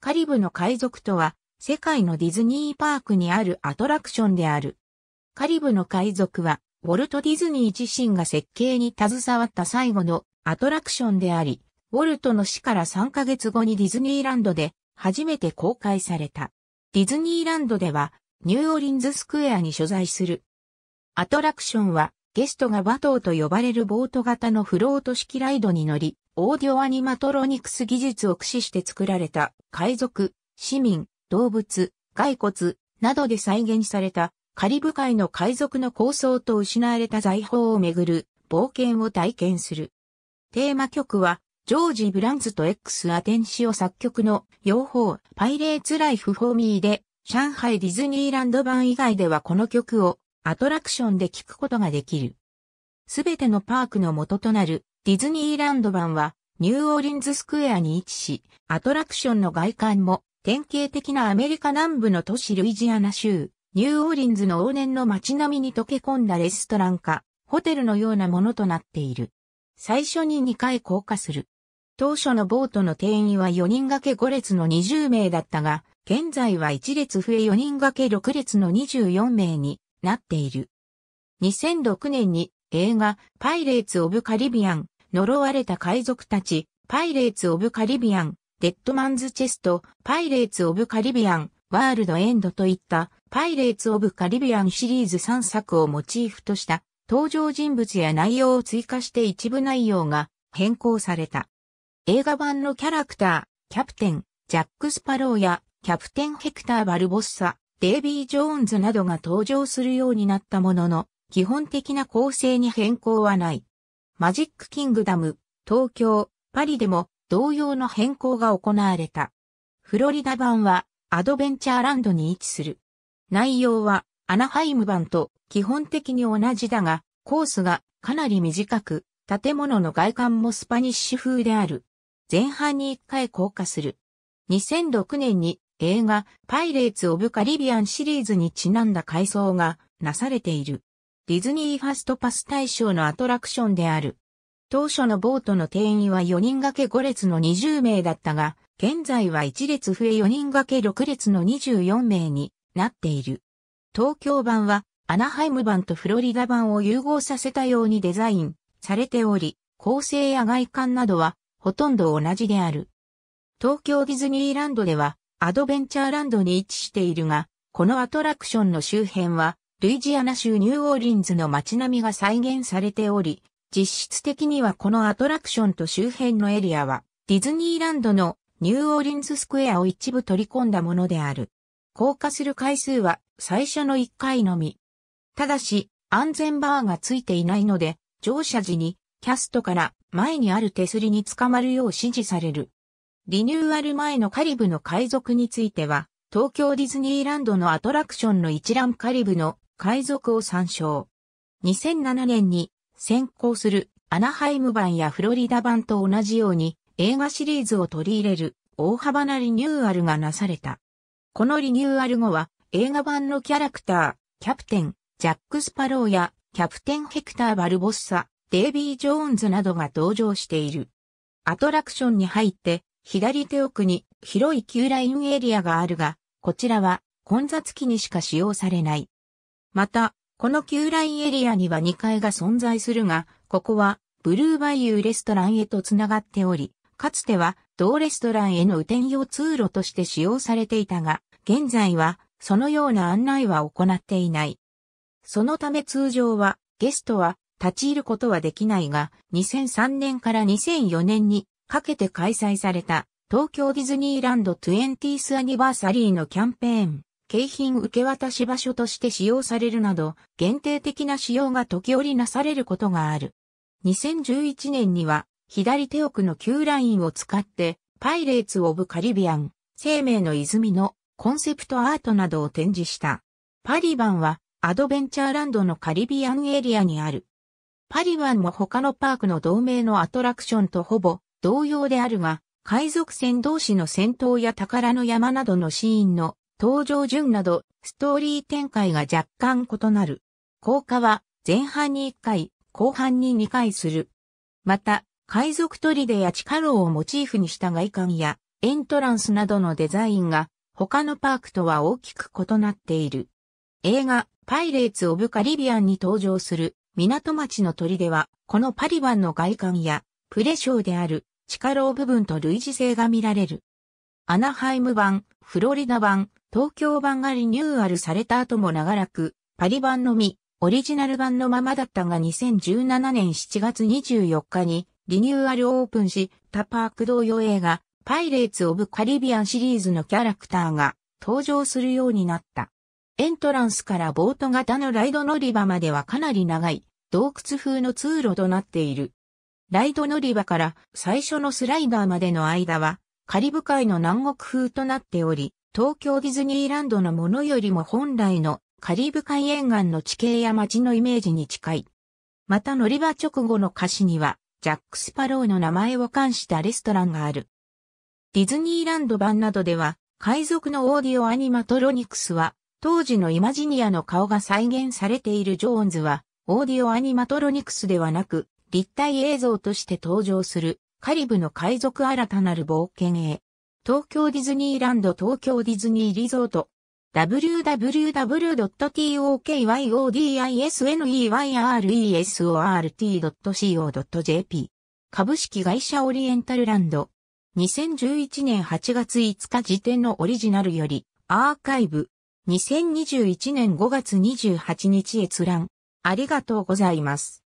カリブの海賊とは、世界のディズニーパークにあるアトラクションである。カリブの海賊は、ウォルト・ディズニー自身が設計に携わった最後のアトラクションであり、ウォルトの死から3ヶ月後にディズニーランドで初めて公開された。ディズニーランドでは、ニューオリンズスクエアに所在する。アトラクションは、ゲストがバトーと呼ばれるボート型のフロート式ライドに乗り、オーディオアニマトロニクス技術を駆使して作られた海賊、市民、動物、骸骨などで再現されたカリブ海の海賊の構想と失われた財宝をめぐる冒険を体験する。テーマ曲はジョージ・ブランズと X アテンシオ作曲の用法パイレーツ・ライフ・フォーミーで上海ディズニーランド版以外ではこの曲をアトラクションで聴くことができる。すべてのパークの元となるディズニーランド版はニューオーリンズスクエアに位置し、アトラクションの外観も典型的なアメリカ南部の都市ルイジアナ州、ニューオーリンズの往年の街並みに溶け込んだレストランか、ホテルのようなものとなっている。最初に2回降下する。当初のボートの定員は4人掛け5列の20名だったが、現在は1列増え4人掛け6列の24名になっている。2006年に映画、パイレーツ・オブ・カリビアン、呪われた海賊たち、パイレーツ・オブ・カリビアン、デッドマンズ・チェスト、パイレーツ・オブ・カリビアン、ワールド・エンドといった、パイレーツ・オブ・カリビアンシリーズ3作をモチーフとした、登場人物や内容を追加して一部内容が変更された。映画版のキャラクター、キャプテン、ジャック・スパローや、キャプテン・ヘクター・バルボッサ、デイビー・ジョーンズなどが登場するようになったものの、基本的な構成に変更はない。マジックキングダム、東京、パリでも同様の変更が行われた。フロリダ版はアドベンチャーランドに位置する。内容はアナハイム版と基本的に同じだが、コースがかなり短く、建物の外観もスパニッシュ風である。前半に1回降下する。2006年に映画パイレーツ・オブ・カリビアンシリーズにちなんだ改装がなされている。ディズニーファストパス対象のアトラクションである。当初のボートの定員は4人掛け5列の20名だったが、現在は1列増え4人掛け6列の24名になっている。東京版はアナハイム版とフロリダ版を融合させたようにデザインされており、構成や外観などはほとんど同じである。東京ディズニーランドではアドベンチャーランドに位置しているが、このアトラクションの周辺はルイジアナ州ニューオーリンズの街並みが再現されており、実質的にはこのアトラクションと周辺のエリアは、ディズニーランドのニューオーリンズスクエアを一部取り込んだものである。降下する回数は最初の1回のみ。ただし、安全バーがついていないので、乗車時にキャストから前にある手すりにつかまるよう指示される。リニューアル前のカリブの海賊については、東京ディズニーランドのアトラクションの一覧カリブの海賊を参照。2007年に先行するアナハイム版やフロリダ版と同じように映画シリーズを取り入れる大幅なリニューアルがなされた。このリニューアル後は映画版のキャラクター、キャプテン、ジャック・スパローやキャプテン・ヘクター・バルボッサ、デイビー・ジョーンズなどが登場している。アトラクションに入って左手奥に広い旧ラインエリアがあるが、こちらは混雑期にしか使用されない。また、この旧ラインエリアには2階が存在するが、ここはブルーバイユーレストランへと繋がっており、かつては同レストランへの転用通路として使用されていたが、現在はそのような案内は行っていない。そのため通常はゲストは立ち入ることはできないが、2003年から2004年にかけて開催された東京ディズニーランド 20th アニバーサリーのキャンペーン、景品受け渡し場所として使用されるなど、限定的な使用が時折なされることがある。2011年には、左手奥の旧ラインを使って、パイレーツ・オブ・カリビアン、生命の泉のコンセプトアートなどを展示した。パリバンは、アドベンチャーランドのカリビアンエリアにある。パリバンも他のパークの同盟のアトラクションとほぼ同様であるが、海賊船同士の戦闘や宝の山などのシーンの登場順など、ストーリー展開が若干異なる。効果は前半に1回、後半に2回する。また、海賊砦や地下牢をモチーフにした外観やエントランスなどのデザインが他のパークとは大きく異なっている。映画パイレーツ・オブ・カリビアンに登場する港町の砦はこのパリ湾の外観やプレショーである地下牢部分と類似性が見られる。アナハイム版、フロリダ版、東京版がリニューアルされた後も長らく、パリ版のみ、オリジナル版のままだったが2017年7月24日にリニューアルオープンし、タパーク同様映画、パイレーツ・オブ・カリビアンシリーズのキャラクターが登場するようになった。エントランスからボート型のライド乗り場まではかなり長い洞窟風の通路となっている。ライド乗り場から最初のスライダーまでの間はカリブ海の南国風となっており、東京ディズニーランドのものよりも本来のカリブ海沿岸の地形や街のイメージに近い。また乗り場直後の歌詞には、ジャック・スパローの名前を冠したレストランがある。ディズニーランド版などでは、海賊のオーディオアニマトロニクスは、当時のイマジニアの顔が再現されているジョーンズは、オーディオアニマトロニクスではなく、立体映像として登場する。カリブの海賊新たなる冒険へ。東京ディズニーランド東京ディズニーリゾート。w w w t o k y o d i s n e y r e s o r t c o j p 株式会社オリエンタルランド。2011年8月5日時点のオリジナルより、アーカイブ。2021年5月28日閲覧。ありがとうございます。